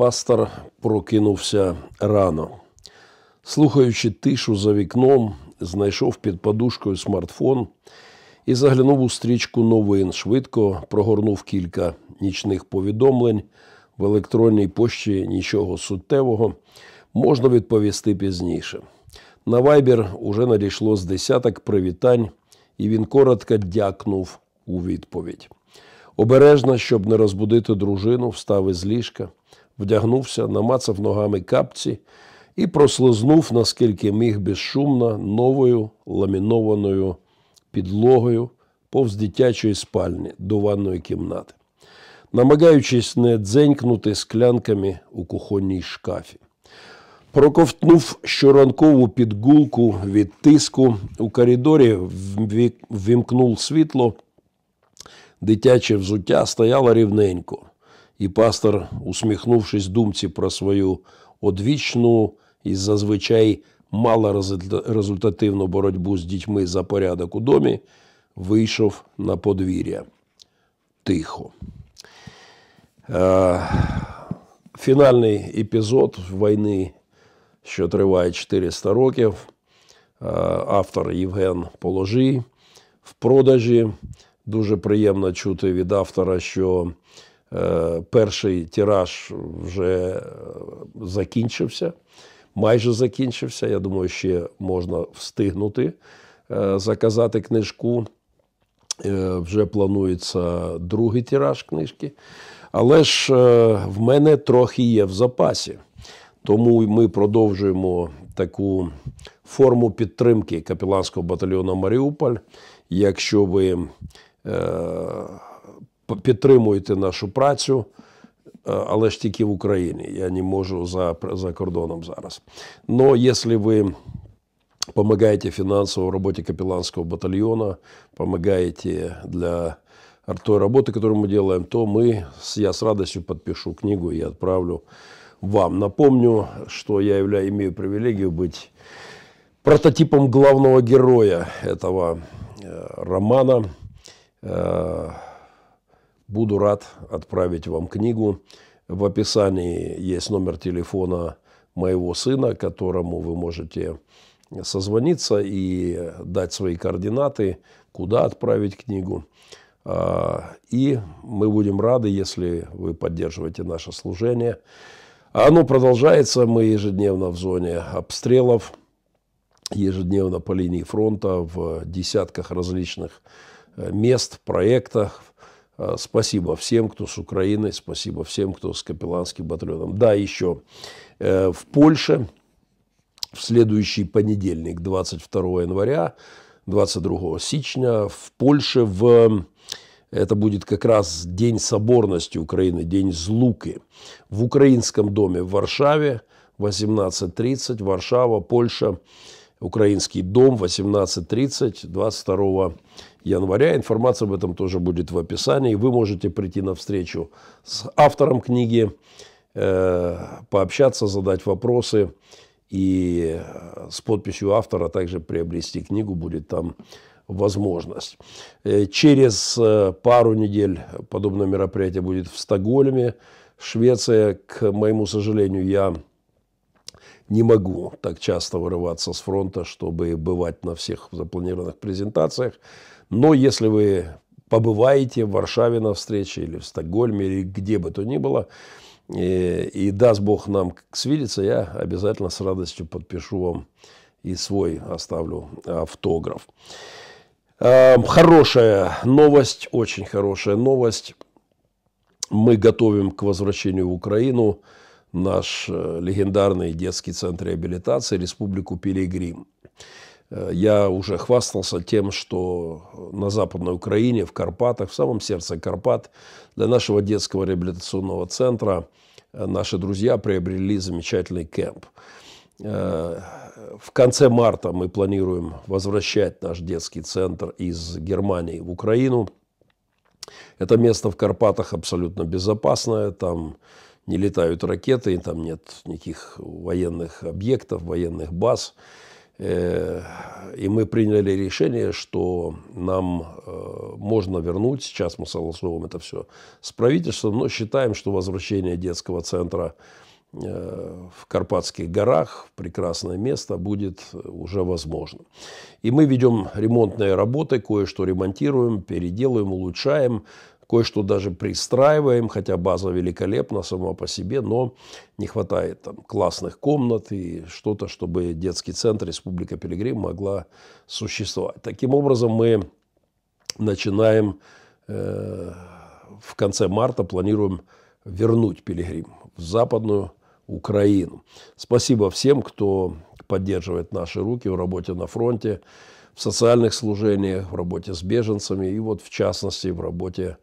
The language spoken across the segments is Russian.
Пастор прокинувся рано. Слухаючи тишу за вікном, знайшов під подушкою смартфон і заглянув у стрічку новин. Швидко прогорнув кілька нічних повідомлень в електронній пошті нічого суттєвого. Можна відповісти пізніше. На вайбер уже надійшло з десяток привітань, і він коротко дякнув у відповідь. Обережно, щоб не розбудити дружину, встав із ліжка вдягнувся, намацав ногами капці і прослизнув, наскільки міг безшумно, новою ламінованою підлогою повз дитячої спальні до ванної кімнати, намагаючись не дзенькнути склянками у кухонній шкафі. Проковтнув щоранкову підгулку від тиску у коридорі, ввімкнув світло, дитяче взуття стояло рівненько. І пастор, усміхнувшись думці про свою одвічну і зазвичай малорезультативну боротьбу з дітьми за порядок у домі, вийшов на подвір'я. Тихо. Е, фінальний епізод війни, що триває 400 років, е, автор Євген Положий. В продажі дуже приємно чути від автора, що Е, перший тираж вже е, закінчився, майже закінчився. Я думаю, ще можна встигнути е, заказати книжку. Вже планується другий тираж книжки. Але ж в мене трохи є в запасі. Тому ми продовжуємо таку форму підтримки капіланського батальйону Маріуполь. Якщо ви. підтримуйте нашу працю, але ж тільки в Україні. Я не можу за за кордоном зараз. Но якщо ви помогаете финансово в работе капелланского батальона, помогаете для той работы, которую мы делаем, то мы, я с радостью подпишу книгу и отправлю вам. Напомню, что я являю, имею привилегию быть прототипом главного героя этого э, романа. Э, Буду рад отправить вам книгу. В описании есть номер телефона моего сына, которому вы можете созвониться и дать свои координаты, куда отправить книгу. А, и мы будем рады, если вы поддерживаете наше служение. А оно продолжается, мы ежедневно в зоне обстрелов, ежедневно по линии фронта, в десятках различных э, мест, проектах, а, спасибо всем, кто с Украиной, спасибо всем, кто с Капелланским батальоном. Да, еще э, в Польше в следующий понедельник, 22 января, 22 сечня в Польше в это будет как раз День соборности Украины, День Злуки. В Украинском доме в Варшаве 18.30, Варшава, Польша. Украинский дом, 18.30, 22 января. Информация об этом тоже будет в описании. Вы можете прийти на встречу с автором книги, э, пообщаться, задать вопросы и э, с подписью автора также приобрести книгу будет там возможность. Э, через пару недель подобное мероприятие будет в Стокгольме, Швеция. К моему сожалению, я не могу так часто вырываться с фронта, чтобы бывать на всех запланированных презентациях. Но если вы побываете в Варшаве на встрече или в Стокгольме, или где бы то ни было, и, э, и даст Бог нам свидеться, я обязательно с радостью подпишу вам и свой оставлю автограф. Хорошая новость, очень хорошая новость. Мы готовим к возвращению в Украину наш э, легендарный детский центр реабилитации Республику Пилигрим. Э, я уже хвастался тем, что э, на Западной Украине, в Карпатах, в самом сердце Карпат, для нашего детского реабилитационного центра наши друзья приобрели замечательный кемп. В конце марта мы планируем возвращать наш детский центр из Германии в Украину. Это место в Карпатах абсолютно безопасное, там не летают ракеты, там нет никаких военных объектов, военных баз. Э, и мы приняли решение, что нам э, можно вернуть, сейчас мы согласовываем это все с правительством, но считаем, что возвращение детского центра э, в Карпатских горах, в прекрасное место, будет уже возможно. И мы ведем ремонтные работы, кое-что ремонтируем, переделываем, улучшаем. Кое-что даже пристраиваем, хотя база великолепна сама по себе, но не хватает там классных комнат и что-то, чтобы детский центр Республика Пилигрим могла существовать. Таким образом, мы начинаем э, в конце марта, планируем вернуть Пилигрим в западную Украину. Спасибо всем, кто поддерживает наши руки в работе на фронте, в социальных служениях, в работе с беженцами и вот в частности в работе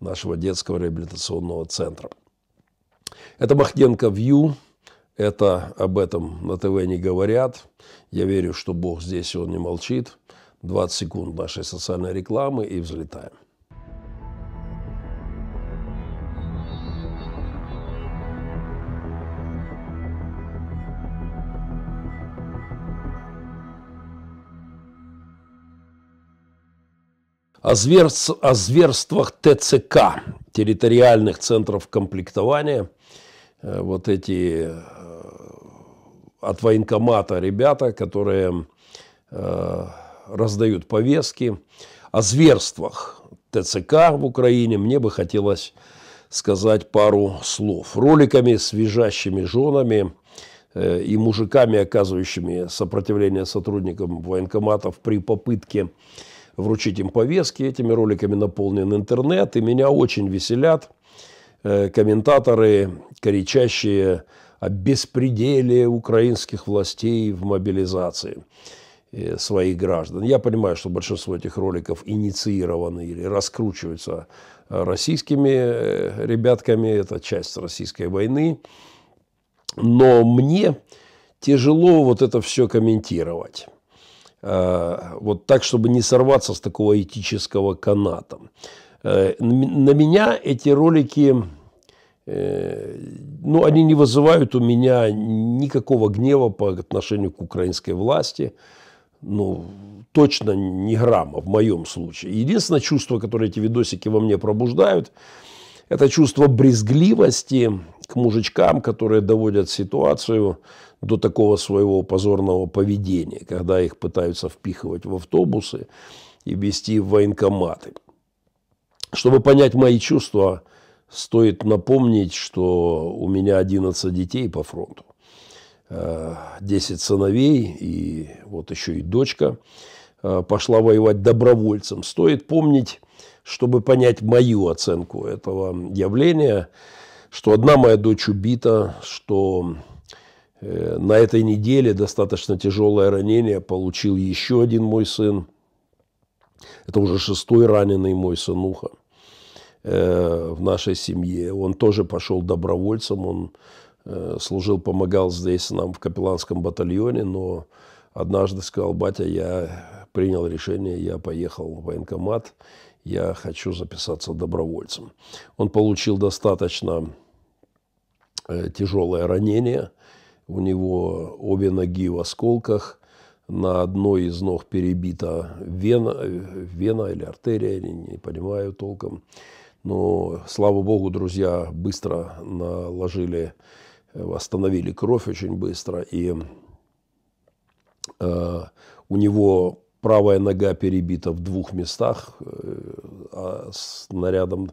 нашего детского реабилитационного центра. Это Махненко Вью. Это об этом на ТВ не говорят. Я верю, что Бог здесь, и Он не молчит. 20 секунд нашей социальной рекламы и взлетаем. о, зверств, о зверствах ТЦК, территориальных центров комплектования. Э, вот эти э, от военкомата ребята, которые э, раздают повестки о зверствах ТЦК в Украине, мне бы хотелось сказать пару слов. Роликами с визжащими женами и мужиками, оказывающими сопротивление сотрудникам военкоматов при попытке вручить им повестки, этими роликами наполнен интернет, и меня очень веселят э, комментаторы, кричащие о беспределе украинских властей в мобилизации э, своих граждан. Я понимаю, что большинство этих роликов инициированы или раскручиваются э, российскими ребятками, это часть российской войны, но мне тяжело вот это все комментировать. Э, вот так, чтобы не сорваться с такого этического каната. Э, на меня эти ролики, э, ну, они не вызывают у меня никакого гнева по отношению к украинской власти. Ну, точно не грамма в моем случае. Единственное чувство, которое эти видосики во мне пробуждают, это чувство брезгливости к мужичкам, которые доводят ситуацию до такого своего позорного поведения, когда их пытаются впихивать в автобусы и вести в военкоматы. Чтобы понять мои чувства, стоит напомнить, что у меня 11 детей по фронту. 10 э, сыновей и вот еще и дочка э, пошла воевать добровольцем. Стоит помнить, чтобы понять мою оценку этого явления – что одна моя дочь убита, что э, на этой неделе достаточно тяжелое ранение получил еще один мой сын. Это уже шестой раненый мой сынуха э, в нашей семье. Он тоже пошел добровольцем, он э, служил, помогал здесь нам в капелланском батальоне, но однажды сказал, батя, я принял решение, я поехал в военкомат, я хочу записаться добровольцем. Он получил достаточно Э, тяжелое ранение. У него обе ноги в осколках. На одной из ног перебита вена, э, вена или артерия, не понимаю толком. Но, слава богу, друзья быстро наложили, э, восстановили кровь очень быстро. И э, у него правая нога перебита в двух местах э, а снарядом,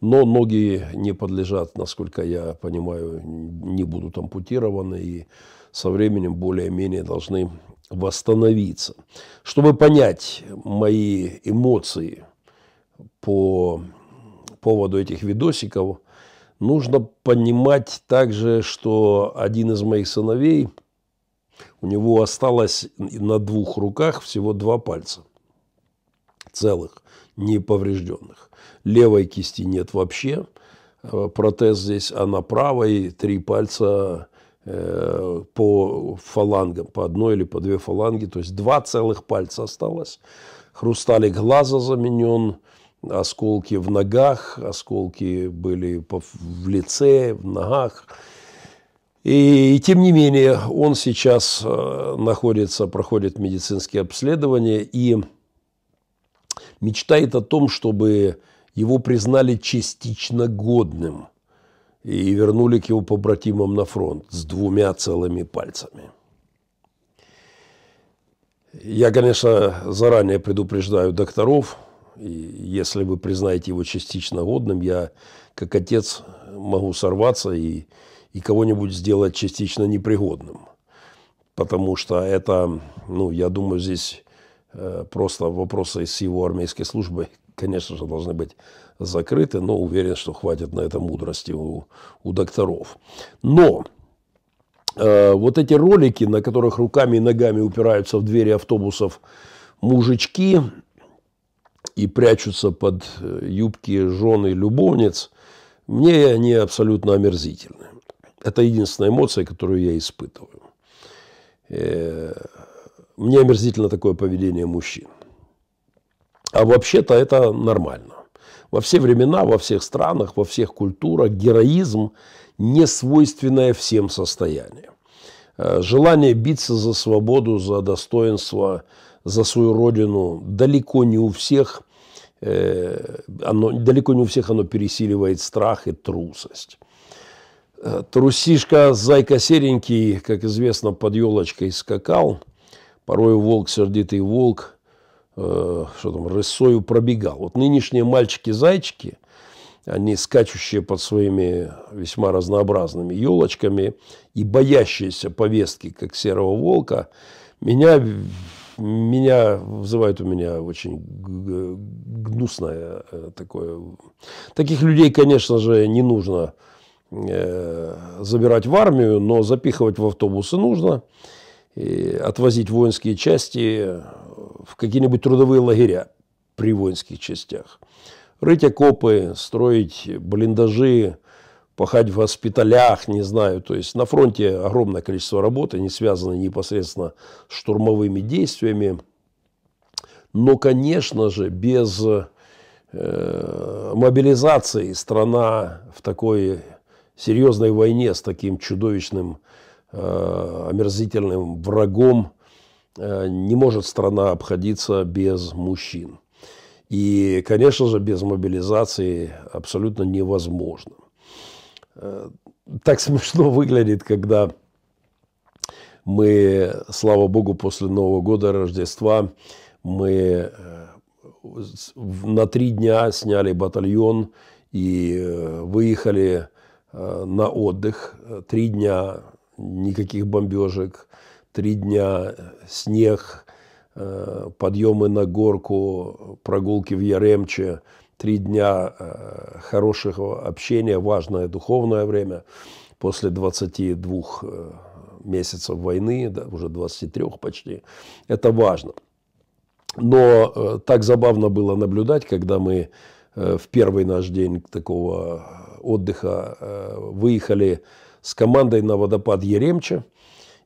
но ноги не подлежат, насколько я понимаю, не будут ампутированы и со временем более-менее должны восстановиться. Чтобы понять мои эмоции по поводу этих видосиков, нужно понимать также, что один из моих сыновей у него осталось на двух руках всего два пальца целых, неповрежденных. Левой кисти нет вообще, э, протез здесь, а на правой три пальца э, по фалангам, по одной или по две фаланги, то есть два целых пальца осталось. Хрусталик глаза заменен, осколки в ногах, осколки были в лице, в ногах. И, и тем не менее, он сейчас э, находится, проходит медицинские обследования и мечтает о том, чтобы его признали частично годным и вернули к его побратимам на фронт с двумя целыми пальцами. Я, конечно, заранее предупреждаю докторов, и если вы признаете его частично годным, я как отец могу сорваться и и кого-нибудь сделать частично непригодным. Потому что это, ну, я думаю, здесь э, просто вопросы с его армейской службой, конечно же, должны быть закрыты, но уверен, что хватит на это мудрости у, у докторов. Но э, вот эти ролики, на которых руками и ногами упираются в двери автобусов мужички и прячутся под э, юбки жены любовниц, мне они абсолютно омерзительны. Это единственная эмоция, которую я испытываю. Э, мне омерзительно такое поведение мужчин. А вообще-то это нормально. Во все времена, во всех странах, во всех культурах героизм не свойственное всем состояние. Э, желание биться за свободу, за достоинство, за свою родину далеко не у всех, э, оно, далеко не у всех оно пересиливает страх и трусость. Трусишка, зайка серенький, как известно, под елочкой скакал. Порой волк, сердитый волк, э, что там, рысою пробегал. Вот нынешние мальчики-зайчики, они скачущие под своими весьма разнообразными елочками и боящиеся повестки, как серого волка, меня, меня вызывает у меня очень гнусное э, такое. Таких людей, конечно же, не нужно Э, забирать в армию, но запихивать в автобусы нужно, и отвозить воинские части в какие-нибудь трудовые лагеря при воинских частях. Рыть окопы, строить блиндажи, пахать в госпиталях, не знаю. То есть на фронте огромное количество работы, не связано непосредственно с штурмовыми действиями. Но, конечно же, без э, мобилизации страна в такой серьезной войне с таким чудовищным, э, омерзительным врагом э, не может страна обходиться без мужчин. И, конечно же, без мобилизации абсолютно невозможно. Э, так смешно выглядит, когда мы, слава богу, после Нового года, Рождества, мы э, на три дня сняли батальон и э, выехали Э, на отдых. Э, три дня никаких бомбежек, три дня э, снег, подъемы на горку, прогулки в Яремче, три дня хорошего общения, важное духовное время. После 22 месяцев войны, да, уже 23 почти, это важно. Но так забавно было наблюдать, когда мы в первый наш день такого отдыха э, выехали с командой на водопад Еремча.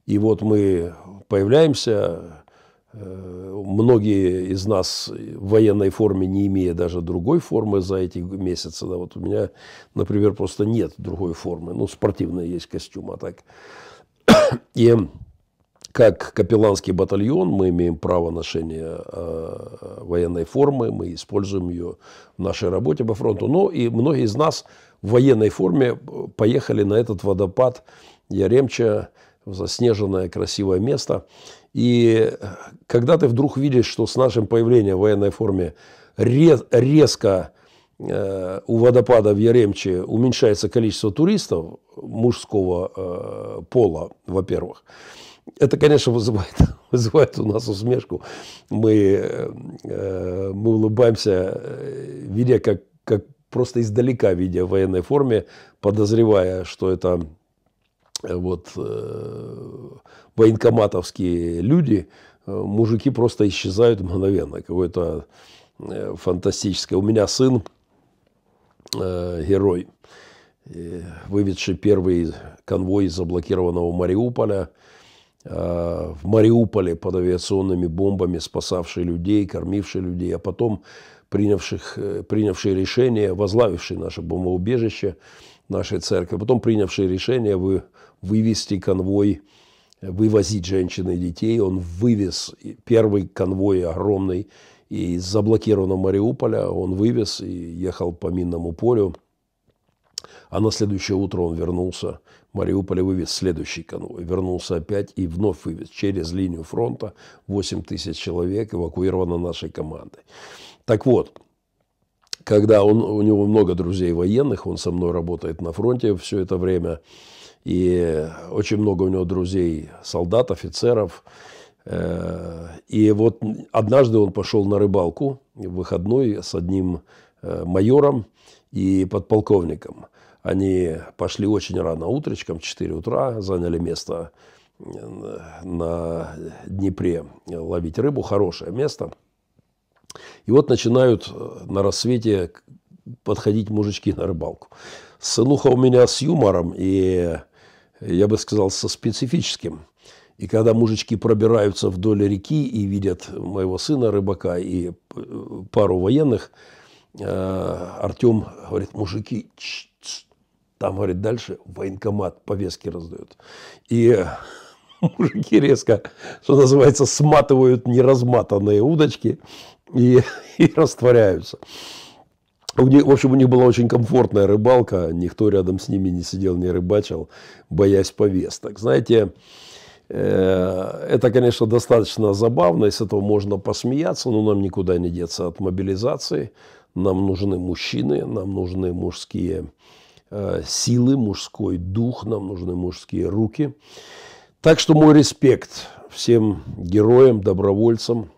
И вот мы появляемся, э, многие из нас в военной форме, не имея даже другой формы за эти месяцы. Да, вот у меня, например, просто нет другой формы. Ну, спортивная есть костюм, а так. И как капелланский батальон мы имеем право ношения э, военной формы, мы используем ее в нашей работе по фронту. но и многие из нас в военной форме э, поехали на этот водопад Яремча, в заснеженное красивое место. И э, когда ты вдруг видишь, что с нашим появлением в военной форме резко э, у водопада в Яремче уменьшается количество туристов мужского пола, во-первых, это, конечно, вызывает, вызывает у нас усмешку. Мы, мы улыбаемся, видя, как, как просто издалека видя в военной форме, подозревая, что это э, вот э, военкоматовские люди, э, мужики просто исчезают мгновенно. Какое-то э, фантастическое. У меня сын э, герой, э, выведший первый конвой из заблокированного Мариуполя. Э, в Мариуполе под авиационными бомбами спасавший людей, кормивший людей, а потом принявших, э, принявший решение, возглавивший наше бомбоубежище, нашей церкви, потом принявший решение вы, вывести конвой, вывозить женщин и детей. Он вывез первый конвой огромный из заблокированного Мариуполя, он вывез и ехал по минному полю. А на следующее утро он вернулся. Мариуполь вывез следующий конвой. Вернулся опять и вновь вывез через линию фронта 8 тысяч человек, эвакуировано нашей командой. Так вот, когда он, у него много друзей военных, он со мной работает на фронте все это время, и очень много у него друзей солдат, офицеров. Э, и вот однажды он пошел на рыбалку в выходной с одним э, майором и подполковником. Они пошли очень рано утречком, в 4 утра, заняли место э, на Днепре ловить рыбу. Хорошее место – и вот начинают э, на рассвете подходить мужички на рыбалку. Сынуха у меня с юмором и, я бы сказал, со специфическим. И когда мужички пробираются вдоль реки и видят моего сына, рыбака, и э, пару военных, э, Артем говорит, мужики, ч -ч -ч. там, говорит, дальше военкомат повестки раздают. И мужики резко, что называется, сматывают неразматанные удочки – и, и растворяются. У них, в общем, у них была очень комфортная рыбалка, никто рядом с ними не сидел, не рыбачил, боясь повесток. Знаете, э, это, конечно, достаточно забавно, и с этого можно посмеяться, но нам никуда не деться от мобилизации. Нам нужны мужчины, нам нужны мужские э, силы, мужской дух, нам нужны мужские руки. Так что мой респект всем героям, добровольцам,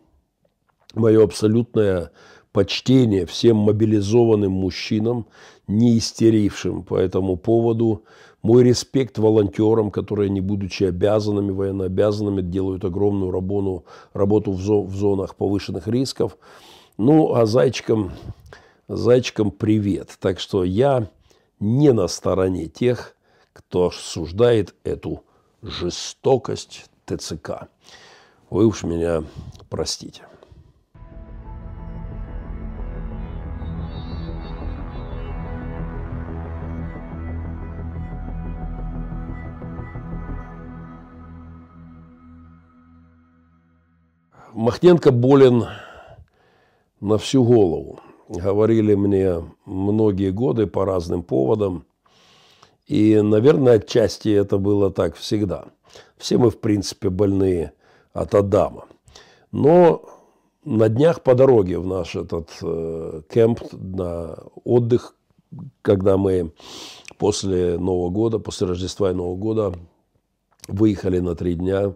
мое абсолютное почтение всем мобилизованным мужчинам, не истерившим по этому поводу. Мой респект волонтерам, которые, не будучи обязанными, военнообязанными, делают огромную работу, работу в, зо, в зонах повышенных рисков. Ну, а зайчикам, зайчикам привет. Так что я не на стороне тех, кто осуждает эту жестокость ТЦК. Вы уж меня простите. Махненко болен на всю голову. Говорили мне многие годы по разным поводам. И, наверное, отчасти это было так всегда. Все мы, в принципе, больные от Адама. Но на днях по дороге в наш этот э, кемп на отдых, когда мы после Нового года, после Рождества и Нового года выехали на три дня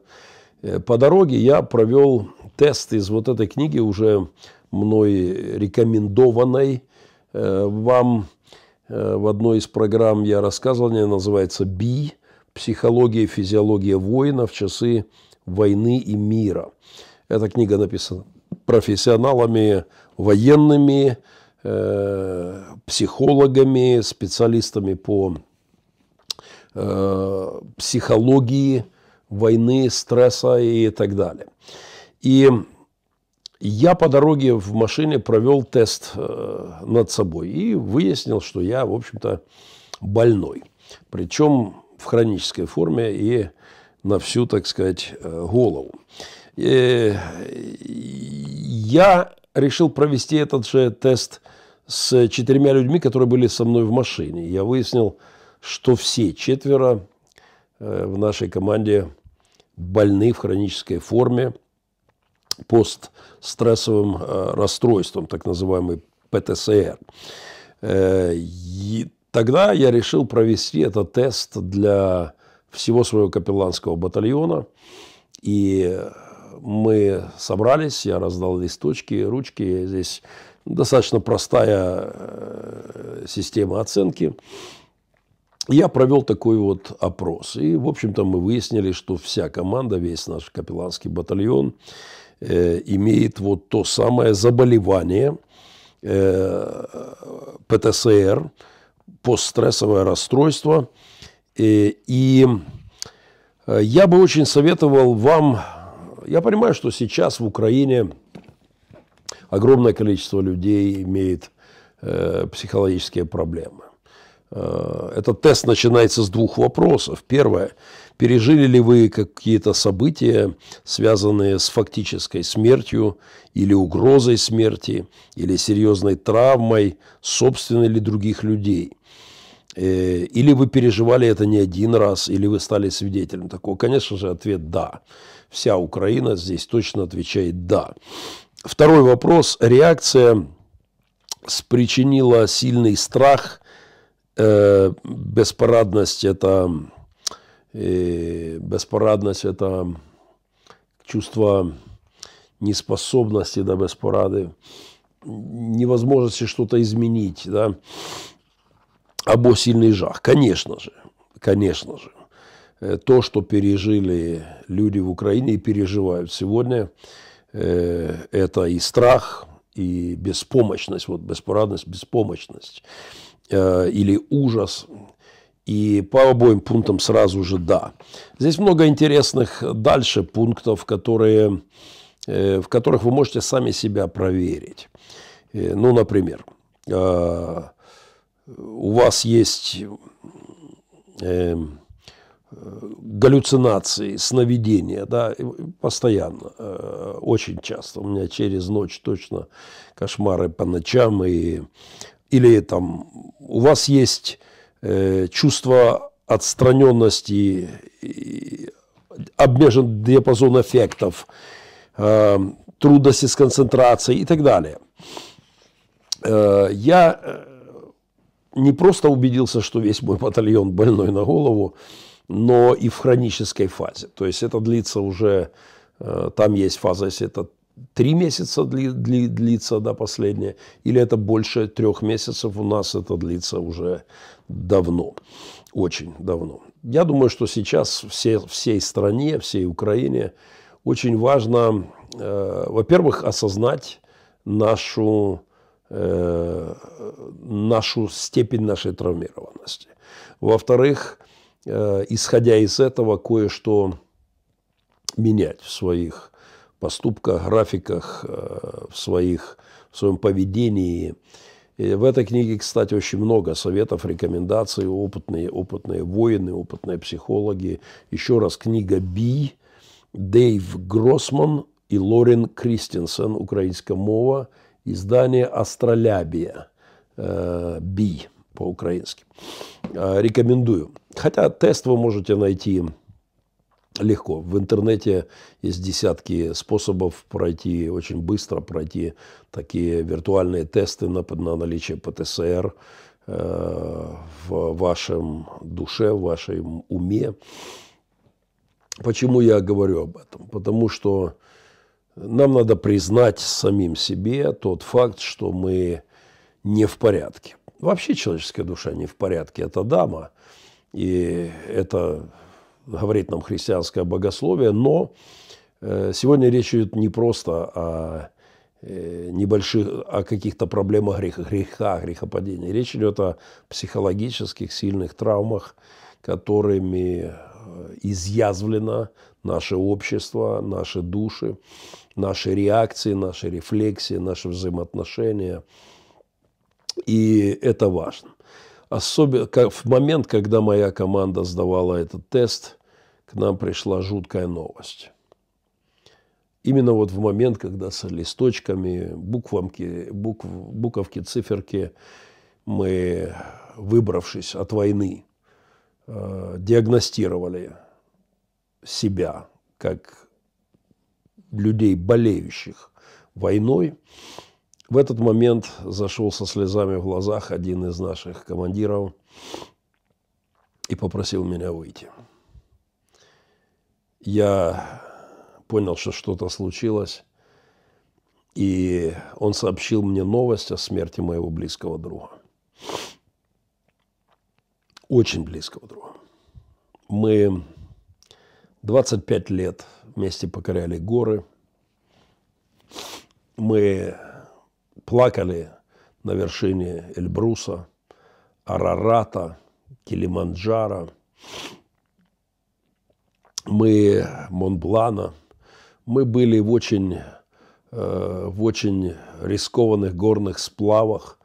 Э, по дороге я провел тест из вот этой книги, уже мной рекомендованной э, вам. Э, в одной из программ я рассказывал, она называется «Би. Психология и физиология воина в часы войны и мира». Эта книга написана профессионалами, военными, психологами, специалистами по психологии – войны, стресса и так далее. И я по дороге в машине провел тест э, над собой и выяснил, что я, в общем-то, больной. Причем в хронической форме и на всю, так сказать, э, голову. И э, я решил провести этот же тест с четырьмя людьми, которые были со мной в машине. Я выяснил, что все четверо в нашей команде больны в хронической форме постстрессовым э, расстройством, так называемый ПТСР. Э, и тогда я решил провести этот тест для всего своего капелланского батальона. И мы собрались, я раздал листочки, ручки. Здесь достаточно простая э, система оценки я провел такой вот опрос. И, в общем-то, мы выяснили, что вся команда, весь наш капелланский батальон э, имеет вот то самое заболевание э, ПТСР, постстрессовое расстройство. Э, и, и э, я бы очень советовал вам, я понимаю, что сейчас в Украине огромное количество людей имеет э, психологические проблемы. Э, этот тест начинается с двух вопросов. Первое. Пережили ли вы какие-то события, связанные с фактической смертью или угрозой смерти, или серьезной травмой собственной или других людей? Э, или вы переживали это не один раз, или вы стали свидетелем такого? Конечно же, ответ «да». Вся Украина здесь точно отвечает «да». Второй вопрос. Реакция спричинила сильный страх – э, это э, это чувство неспособности до да, невозможности что-то изменить, да, або сильный жах, конечно же, конечно же. Э, то, что пережили люди в Украине и переживают сегодня, э, это и страх, и беспомощность, вот беспорадность, беспомощность. Э, или ужас. И по обоим пунктам сразу же да. Здесь много интересных дальше пунктов, которые, э, в которых вы можете сами себя проверить. Э, ну, например, у вас есть галлюцинации, сновидения, да, постоянно, очень часто. У меня через ночь точно кошмары по ночам и или там у вас есть э, чувство отстраненности, и, обмежен диапазон эффектов, э, трудности с концентрацией и так далее. Э, я э, не просто убедился, что весь мой батальон больной на голову, но и в хронической фазе. То есть это длится уже, э, там есть фаза, если это три месяца дли, дли, длится, да, последняя, или это больше трех месяцев, у нас это длится уже давно, очень давно. Я думаю, что сейчас все, всей стране, всей Украине очень важно, э, во-первых, осознать нашу, э, нашу степень нашей травмированности. Во-вторых, э, исходя из этого, кое-что менять в своих поступках, графиках, э, в, своих, в своем поведении. И в этой книге, кстати, очень много советов, рекомендаций, опытные, опытные воины, опытные психологи. Еще раз, книга «Би», Дейв Гроссман и Лорен Кристенсен, украинская мова, издание «Астролябия», э, «Би» по-украински. Э, рекомендую. Хотя тест вы можете найти легко. В интернете есть десятки способов пройти, очень быстро пройти такие виртуальные тесты на, на наличие ПТСР э, в вашем душе, в вашем уме. Почему я говорю об этом? Потому что нам надо признать самим себе тот факт, что мы не в порядке. Вообще человеческая душа не в порядке. Это дама, и это говорит нам христианское богословие, но э, сегодня речь идет не просто о э, небольших, о каких-то проблемах греха, греха, грехопадения. Речь идет о психологических сильных травмах, которыми э, изъязвлено наше общество, наши души, наши реакции, наши рефлексии, наши взаимоотношения. И это важно. Особенно в момент, когда моя команда сдавала этот тест – к нам пришла жуткая новость. Именно вот в момент, когда с листочками, буквамки, букв, буковки, циферки мы, выбравшись от войны, э, диагностировали себя как людей, болеющих войной, в этот момент зашел со слезами в глазах один из наших командиров и попросил меня выйти я понял, что что-то случилось, и он сообщил мне новость о смерти моего близкого друга. Очень близкого друга. Мы 25 лет вместе покоряли горы. Мы плакали на вершине Эльбруса, Арарата, Килиманджара мы Монблана, мы были в очень, э, в очень рискованных горных сплавах,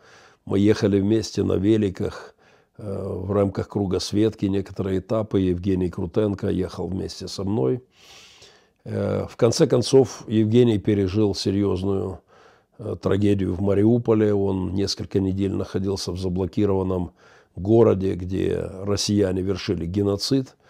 мы ехали вместе на великах э, в рамках кругосветки, некоторые этапы Евгений Крутенко ехал вместе со мной. Э, в конце концов, Евгений пережил серьезную трагедию в Мариуполе. Он несколько недель находился в заблокированном городе, где россияне вершили геноцид –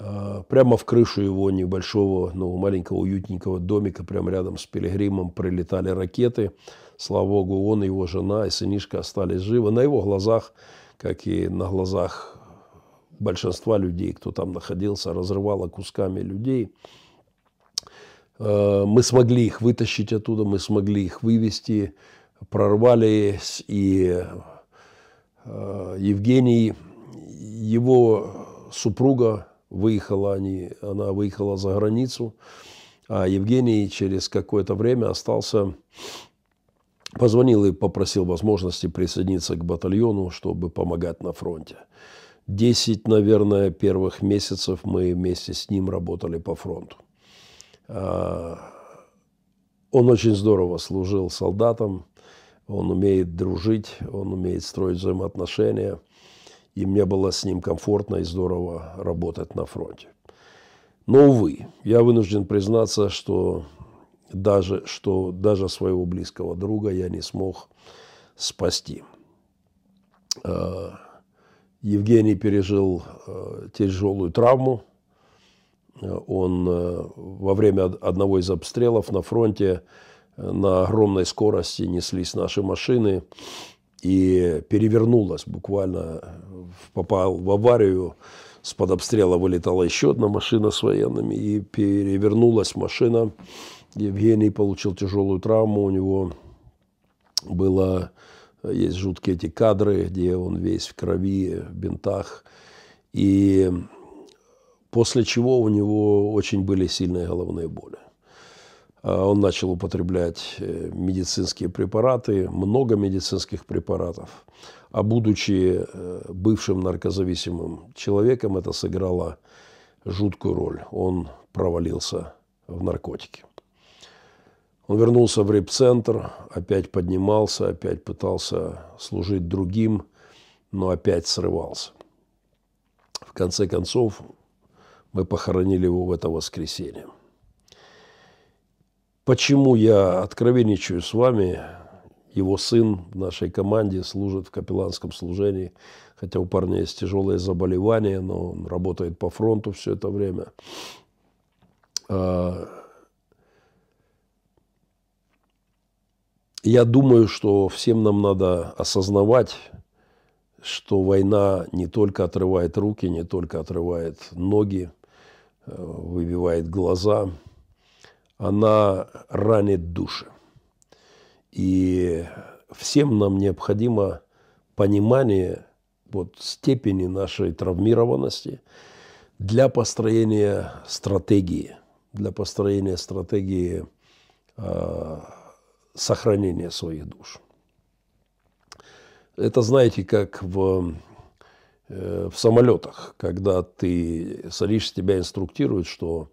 а, прямо в крышу его небольшого, ну, маленького, уютненького домика, прямо рядом с Пилигримом, прилетали ракеты. Слава богу, он, его жена и сынишка остались живы. На его глазах, как и на глазах большинства людей, кто там находился, разрывало кусками людей. А, мы смогли их вытащить оттуда, мы смогли их вывести, прорвались, и а, Евгений, его супруга выехала они, она выехала за границу, а Евгений через какое-то время остался, позвонил и попросил возможности присоединиться к батальону, чтобы помогать на фронте. Десять, наверное, первых месяцев мы вместе с ним работали по фронту. А, он очень здорово служил солдатам, он умеет дружить, он умеет строить взаимоотношения – и мне было с ним комфортно и здорово работать на фронте. Но, увы, я вынужден признаться, что даже, что даже своего близкого друга я не смог спасти. А, Евгений пережил а, тяжелую травму. Он а, во время одного из обстрелов на фронте на огромной скорости неслись наши машины и перевернулась буквально, э, попал в аварию, с под обстрела вылетала еще одна машина с военными, и перевернулась машина. Евгений получил тяжелую травму, у него было, э, есть жуткие эти кадры, где он весь в крови, в бинтах, и после чего у него очень были сильные головные боли. А, он начал употреблять э, медицинские препараты, много медицинских препаратов. А будучи э, бывшим наркозависимым человеком, это сыграло жуткую роль. Он провалился в наркотики. Он вернулся в центр, опять поднимался, опять пытался служить другим, но опять срывался. В конце концов, мы похоронили его в это воскресенье. Почему я откровенничаю с вами? Его сын в нашей команде служит в капелланском служении, хотя у парня есть тяжелое заболевание, но он работает по фронту все это время. А, я думаю, что всем нам надо осознавать, что война не только отрывает руки, не только отрывает ноги, э, выбивает глаза – она ранит души. И всем нам необходимо понимание вот, степени нашей травмированности для построения стратегии, для построения стратегии э, сохранения своих душ. Это, знаете, как в, э, в самолетах, когда ты садишься, тебя инструктируют, что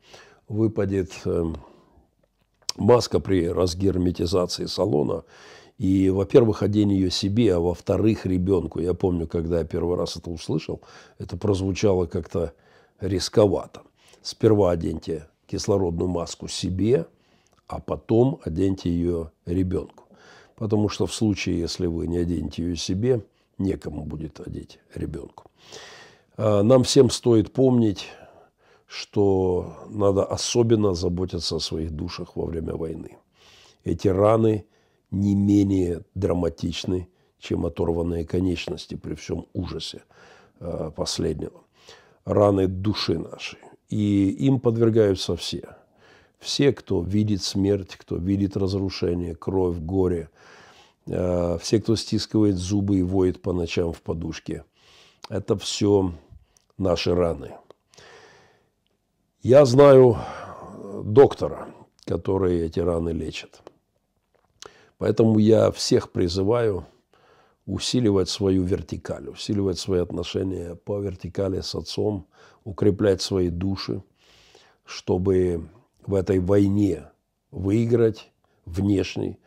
выпадет... Э, маска при разгерметизации салона. И, во-первых, одень ее себе, а во-вторых, ребенку. Я помню, когда я первый раз это услышал, это прозвучало как-то рисковато. Сперва оденьте кислородную маску себе, а потом оденьте ее ребенку. Потому что в случае, если вы не оденете ее себе, некому будет одеть ребенку. А, нам всем стоит помнить что надо особенно заботиться о своих душах во время войны. Эти раны не менее драматичны, чем оторванные конечности при всем ужасе э, последнего. Раны души нашей. И им подвергаются все. Все, кто видит смерть, кто видит разрушение, кровь, горе, э, все, кто стискивает зубы и воет по ночам в подушке. Это все наши раны – я знаю э, доктора, который эти раны лечит. Поэтому я всех призываю усиливать свою вертикаль, усиливать свои отношения по вертикали с отцом, укреплять свои души, чтобы в этой войне выиграть Внешний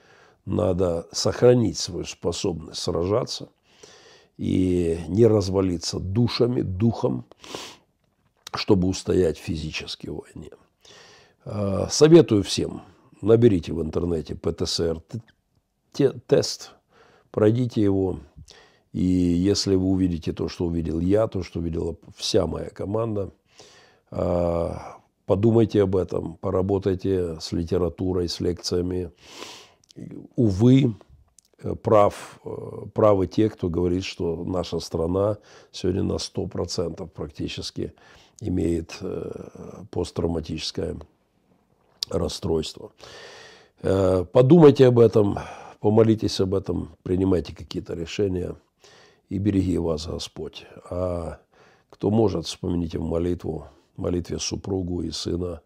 надо сохранить свою способность сражаться и не развалиться душами, духом, чтобы устоять в физической войне. А, советую всем, наберите в интернете ПТСР-тест, пройдите его, и если вы увидите то, что увидел я, то, что увидела вся моя команда, а, подумайте об этом, поработайте с литературой, с лекциями. Увы, э, прав, э, правы те, кто говорит, что наша страна сегодня на 100% практически имеет э, посттравматическое расстройство. Э, подумайте об этом, помолитесь об этом, принимайте какие-то решения и береги вас Господь. А кто может, вспомните в молитву, молитве супругу и сына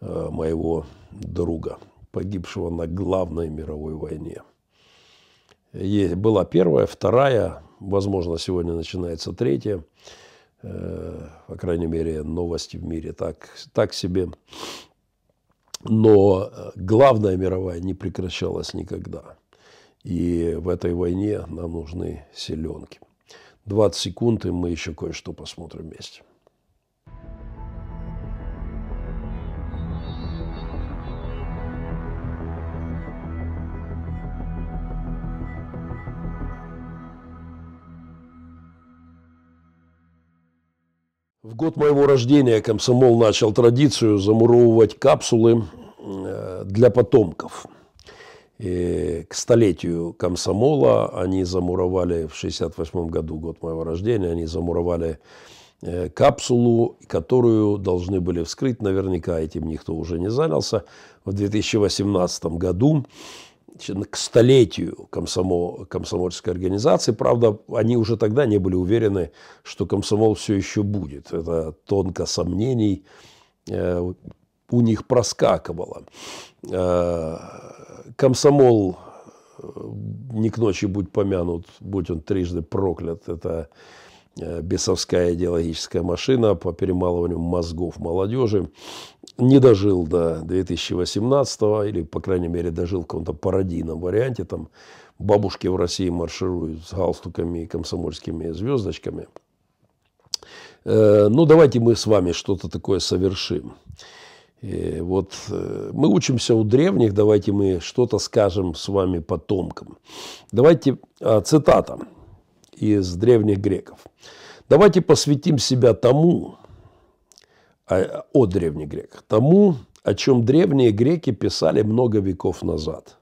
э, моего друга, погибшего на главной мировой войне. Была первая, вторая, возможно, сегодня начинается третья. Э, по крайней мере, новости в мире так, так себе. Но э, главная мировая не прекращалась никогда. И в этой войне нам нужны селенки. 20 секунд, и мы еще кое-что посмотрим вместе. В год моего рождения комсомол начал традицию замуровывать капсулы э, для потомков. И к столетию комсомола они замуровали в 68 году, год моего рождения, они замуровали э, капсулу, которую должны были вскрыть, наверняка этим никто уже не занялся, в 2018 году к столетию комсомол, комсомольской организации. Правда, они уже тогда не были уверены, что комсомол все еще будет. Это тонко сомнений э, у них проскакивало. Э, комсомол э, не к ночи будь помянут, будь он трижды проклят. Это бесовская идеологическая машина по перемалыванию мозгов молодежи не дожил до 2018 го или, по крайней мере, дожил в каком-то пародийном варианте. Там бабушки в России маршируют с галстуками и комсомольскими звездочками. Э, ну, давайте мы с вами что-то такое совершим. И э, вот э, мы учимся у древних, давайте мы что-то скажем с вами потомкам. Давайте, э, цитата из древних греков. «Давайте посвятим себя тому, о древних греках, тому, о чем древние греки писали много веков назад,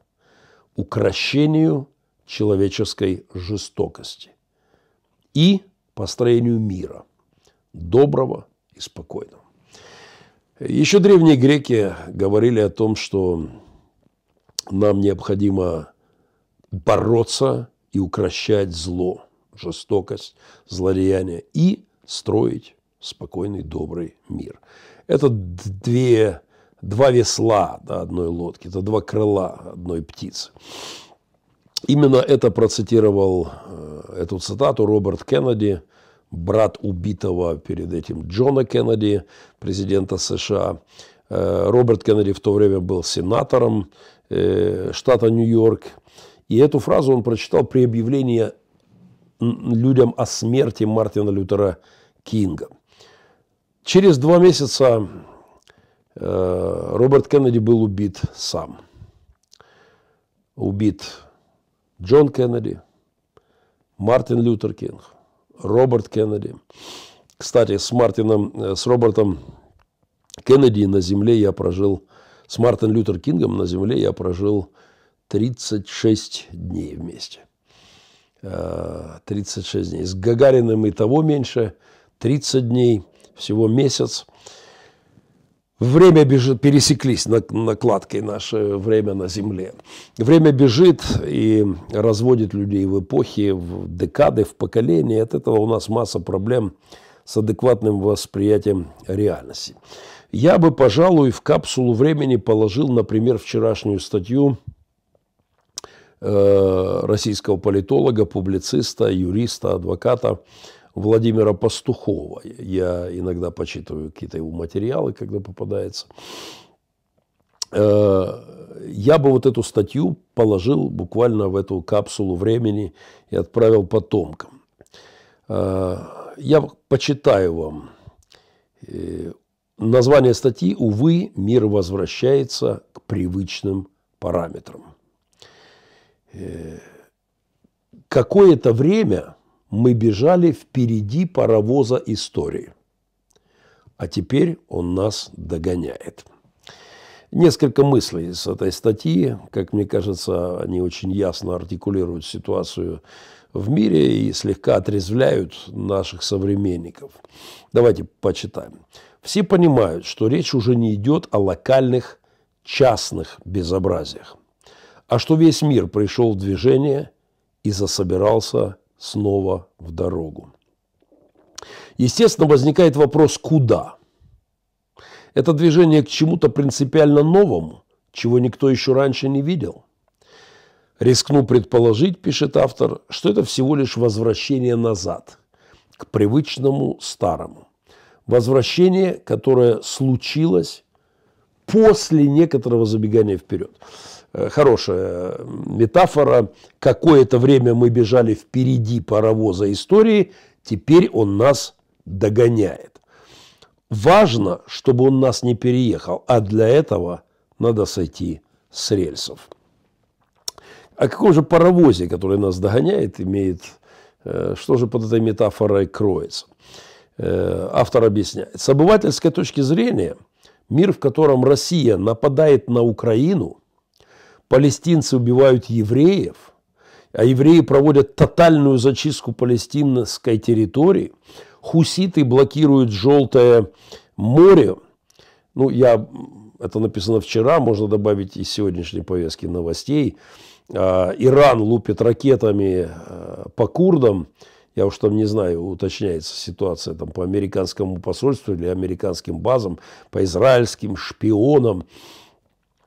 укращению человеческой жестокости и построению мира, доброго и спокойного. Еще древние греки говорили о том, что нам необходимо бороться и укращать зло, жестокость, злодеяние и строить спокойный, добрый мир. Это две, два весла да, одной лодки, это два крыла одной птицы. Именно это процитировал, э, эту цитату Роберт Кеннеди, брат убитого перед этим Джона Кеннеди, президента США. Э, Роберт Кеннеди в то время был сенатором э, штата Нью-Йорк. И эту фразу он прочитал при объявлении людям о смерти Мартина Лютера Кинга – Через два месяца э, Роберт Кеннеди был убит сам. Убит Джон Кеннеди, Мартин Лютер Кинг, Роберт Кеннеди. Кстати, с Мартином, э, с Робертом Кеннеди на земле я прожил, с Мартин Лютер Кингом на земле я прожил 36 дней вместе. 36 э, дней. С Гагариным и того меньше, 30 дней – всего месяц. Время бежит, пересеклись накладкой наше время на Земле. Время бежит и разводит людей в эпохи, в декады, в поколения. От этого у нас масса проблем с адекватным восприятием реальности. Я бы, пожалуй, в капсулу времени положил, например, вчерашнюю статью э, российского политолога, публициста, юриста, адвоката Владимира Пастухова. Я иногда почитываю какие-то его материалы, когда попадается. Э, я бы вот эту статью положил буквально в эту капсулу времени и отправил потомкам. Э, я почитаю вам э, название статьи «Увы, мир возвращается к привычным параметрам». Какое-то время – мы бежали впереди паровоза истории. А теперь он нас догоняет. Несколько мыслей с этой статьи. Как мне кажется, они очень ясно артикулируют ситуацию в мире и слегка отрезвляют наших современников. Давайте почитаем. Все понимают, что речь уже не идет о локальных частных безобразиях, а что весь мир пришел в движение и засобирался снова в дорогу. Естественно, возникает вопрос «куда?». Это движение к чему-то принципиально новому, чего никто еще раньше не видел. Рискну предположить, пишет автор, что это всего лишь возвращение назад, к привычному старому. Возвращение, которое случилось после некоторого забегания вперед. Э, хорошая метафора. Какое-то время мы бежали впереди паровоза истории, теперь он нас догоняет. Важно, чтобы он нас не переехал, а для этого надо сойти с рельсов. О каком же паровозе, который нас догоняет, имеет, э, что же под этой метафорой кроется? Э, автор объясняет. С обывательской точки зрения, мир, в котором Россия нападает на Украину – палестинцы убивают евреев, а евреи проводят тотальную зачистку палестинской территории, хуситы блокируют Желтое море, ну, я, это написано вчера, можно добавить из сегодняшней повестки новостей, а, Иран лупит ракетами э, по курдам, я уж там не знаю, уточняется ситуация там по американскому посольству или американским базам, по израильским шпионам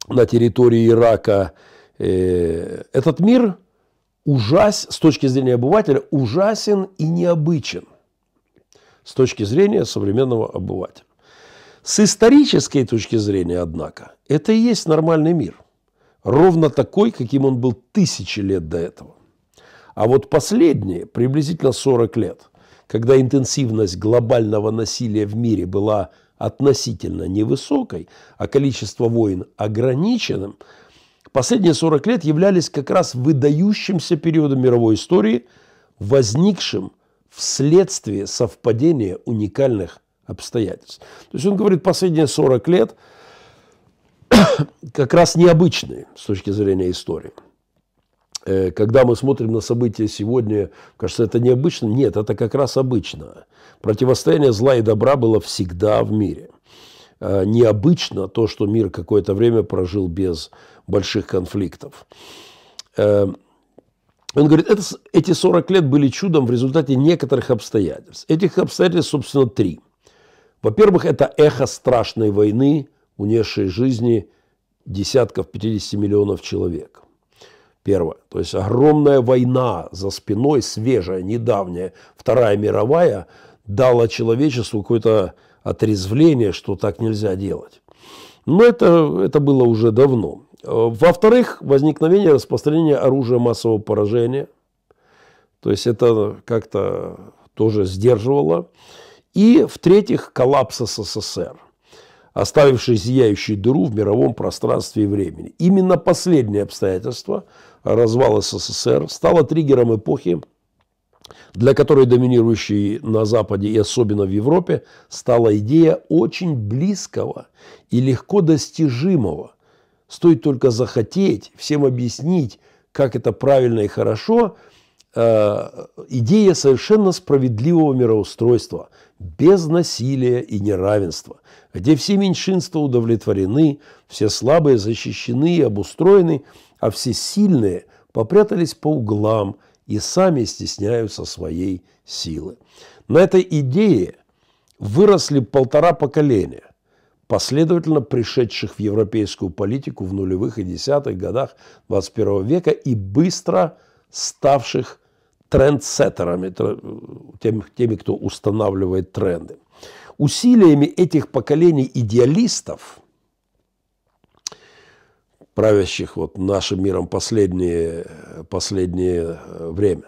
на территории Ирака. Э, этот мир ужас, с точки зрения обывателя ужасен и необычен с точки зрения современного обывателя. С исторической точки зрения, однако, это и есть нормальный мир. Ровно такой, каким он был тысячи лет до этого. А вот последние, приблизительно 40 лет, когда интенсивность глобального насилия в мире была – относительно невысокой, а количество войн ограниченным, последние 40 лет являлись как раз выдающимся периодом мировой истории, возникшим вследствие совпадения уникальных обстоятельств. То есть он говорит, последние 40 лет как раз необычные с точки зрения истории – Э, когда мы смотрим на события сегодня, кажется, это необычно. Нет, это как раз обычно. Противостояние зла и добра было всегда в мире. Э, необычно то, что мир какое-то время прожил без больших конфликтов. Э, он говорит, это, эти 40 лет были чудом в результате некоторых обстоятельств. Этих обстоятельств, собственно, три. Во-первых, это эхо страшной войны, унесшей жизни десятков 50 миллионов человек. Первое. То есть огромная война за спиной, свежая, недавняя, Вторая мировая, дала человечеству какое-то отрезвление, что так нельзя делать. Но это, это было уже давно. Э, во-вторых, возникновение распространения оружия массового поражения. То есть это как-то тоже сдерживало. И, в-третьих, коллапс СССР, оставивший зияющую дыру в мировом пространстве и времени. Именно последнее обстоятельство развал СССР, стала триггером эпохи, для которой доминирующей на Западе и особенно в Европе стала идея очень близкого и легко достижимого. Стоит только захотеть, всем объяснить, как это правильно и хорошо, э, идея совершенно справедливого мироустройства, без насилия и неравенства, где все меньшинства удовлетворены, все слабые защищены и обустроены – а все сильные попрятались по углам и сами стесняются своей силы. На этой идее выросли полтора поколения последовательно пришедших в европейскую политику в нулевых и десятых годах 21 века и быстро ставших трендсеттерами, теми, теми, кто устанавливает тренды. Усилиями этих поколений идеалистов – правящих вот нашим миром последние последнее э, время.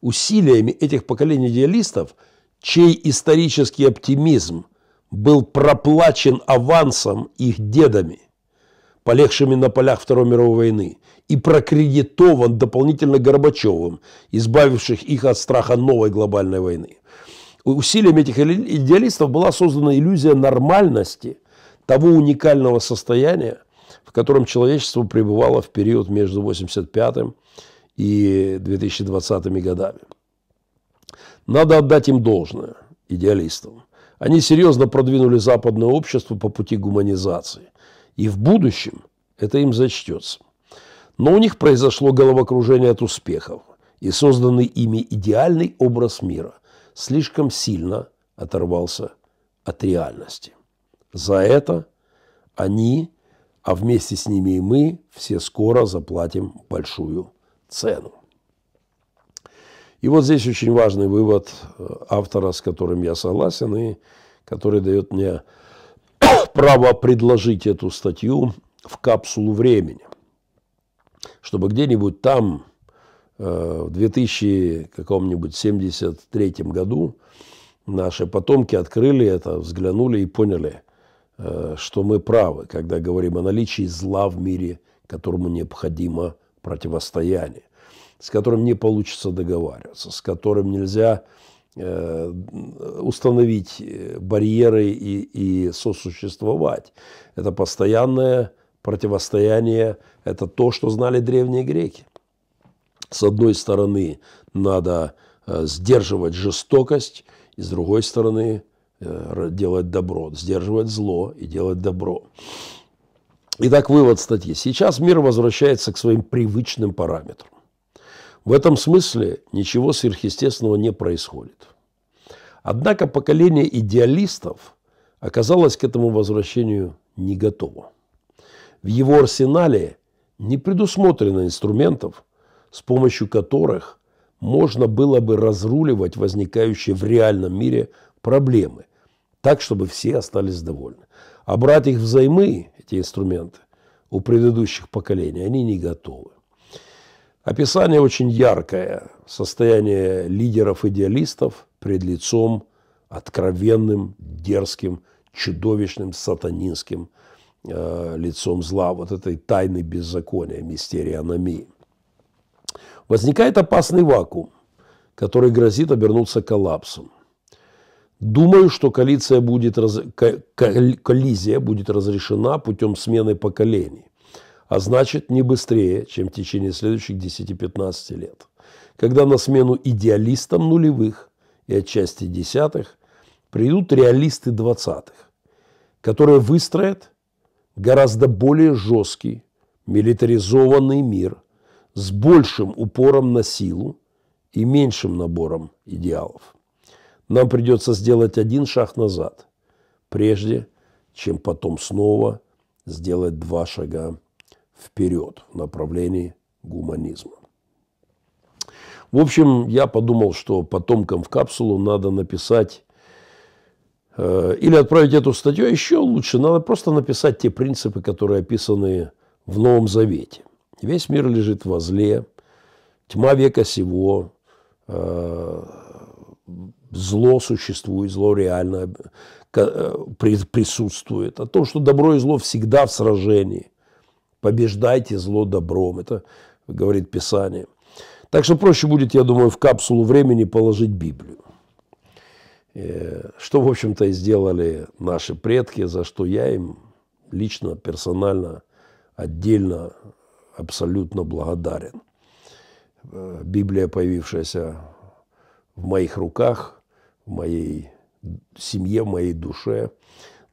Усилиями этих поколений идеалистов, чей исторический оптимизм был проплачен авансом их дедами, полегшими на полях Второй мировой войны, и прокредитован дополнительно Горбачевым, избавивших их от страха новой глобальной войны. Усилиями этих идеалистов была создана иллюзия нормальности того уникального состояния, котором человечество пребывало в период между 1985 и 2020 годами. Надо отдать им должное, идеалистам. Они серьезно продвинули западное общество по пути гуманизации. И в будущем это им зачтется. Но у них произошло головокружение от успехов и созданный ими идеальный образ мира слишком сильно оторвался от реальности. За это они а вместе с ними и мы все скоро заплатим большую цену. И вот здесь очень важный вывод э, автора, с которым я согласен, и который дает мне право предложить эту статью в капсулу времени, чтобы где-нибудь там э, в 2073 году наши потомки открыли это, взглянули и поняли – Э, что мы правы, когда говорим о наличии зла в мире, которому необходимо противостояние, с которым не получится договариваться, с которым нельзя э, установить э, барьеры и, и сосуществовать. Это постоянное противостояние, это то, что знали древние греки. С одной стороны, надо сдерживать жестокость, и с другой стороны, Э, делать добро, сдерживать зло и делать добро. Итак, вывод статьи. Сейчас мир возвращается к своим привычным параметрам. В этом смысле ничего сверхъестественного не происходит. Однако поколение идеалистов оказалось к этому возвращению не готово. В его арсенале не предусмотрено инструментов, с помощью которых можно было бы разруливать возникающие в реальном мире проблемы – так, чтобы все остались довольны. А брать их взаймы, эти инструменты, у предыдущих поколений, они не готовы. Описание очень яркое. Состояние лидеров-идеалистов пред лицом откровенным, дерзким, чудовищным, сатанинским э, лицом зла, вот этой тайны беззакония, мистерии аномии. Возникает опасный вакуум, который грозит обернуться коллапсом – Думаю, что коалиция будет, раз... коллизия будет разрешена путем смены поколений, а значит не быстрее, чем в течение следующих 10-15 лет, когда на смену идеалистам нулевых и отчасти десятых придут реалисты двадцатых, которые выстроят гораздо более жесткий, милитаризованный мир с большим упором на силу и меньшим набором идеалов нам придется сделать один шаг назад, прежде чем потом снова сделать два шага вперед в направлении гуманизма. В общем, я подумал, что потомкам в капсулу надо написать э, или отправить эту статью, а еще лучше, надо просто написать те принципы, которые описаны в Новом Завете. Весь мир лежит возле, тьма века сего, э, зло существует, зло реально э, присутствует, а то что добро и зло всегда в сражении. Побеждайте зло добром, это говорит Писание. Так что проще будет, я думаю, в капсулу времени положить Библию. Э, что, в общем-то, и сделали наши предки, за что я им лично, персонально, отдельно, абсолютно благодарен. Э, Библия, появившаяся в моих руках, в моей семье, в моей душе,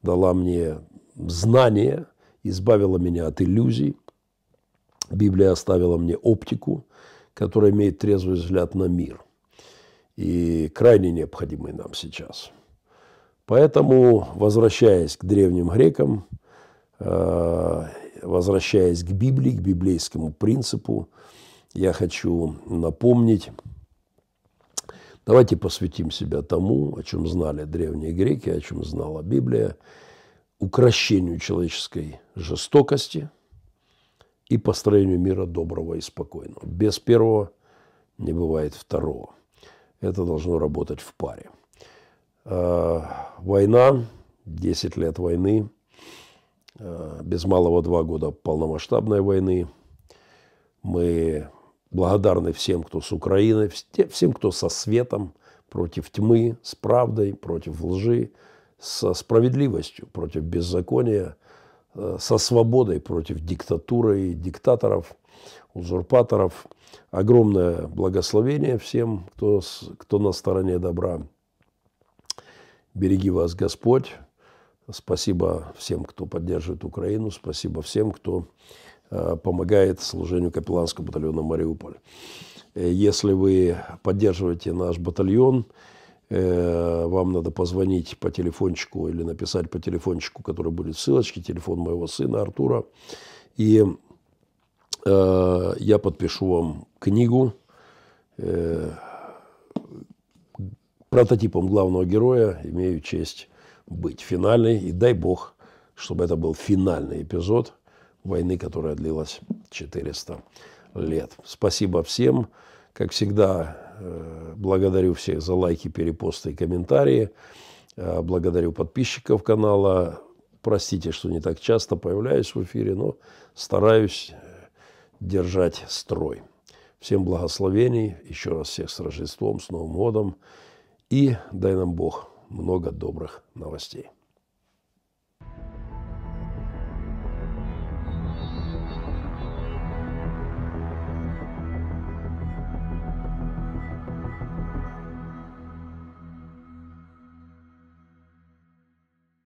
дала мне знания, избавила меня от иллюзий. Библия оставила мне оптику, которая имеет трезвый взгляд на мир и крайне необходимый нам сейчас. Поэтому, возвращаясь к древним грекам, э, возвращаясь к Библии, к библейскому принципу, я хочу напомнить Давайте посвятим себя тому, о чем знали древние греки, о чем знала Библия, укращению человеческой жестокости и построению мира доброго и спокойного. Без первого не бывает второго. Это должно работать в паре. А, война, 10 лет войны, а, без малого два года полномасштабной войны. Мы благодарны всем, кто с Украины, всем, кто со светом, против тьмы, с правдой, против лжи, со справедливостью, против беззакония, э, со свободой, против диктатуры и диктаторов, узурпаторов. Огромное благословение всем, кто, кто на стороне добра. Береги вас Господь. Спасибо всем, кто поддерживает Украину. Спасибо всем, кто Э, помогает служению капелланского батальона Мариуполь. Э, если вы поддерживаете наш батальон, э, вам надо позвонить по телефончику или написать по телефончику, который будет в ссылочке, телефон моего сына Артура. И э, я подпишу вам книгу э, прототипом главного героя, имею честь быть финальной. И дай бог, чтобы это был финальный эпизод – войны, которая длилась 400 лет. Спасибо всем. Как всегда, э, благодарю всех за лайки, перепосты и комментарии. Э, благодарю подписчиков канала. Простите, что не так часто появляюсь в эфире, но стараюсь э, держать строй. Всем благословений, еще раз всех с Рождеством, с Новым годом и дай нам Бог много добрых новостей.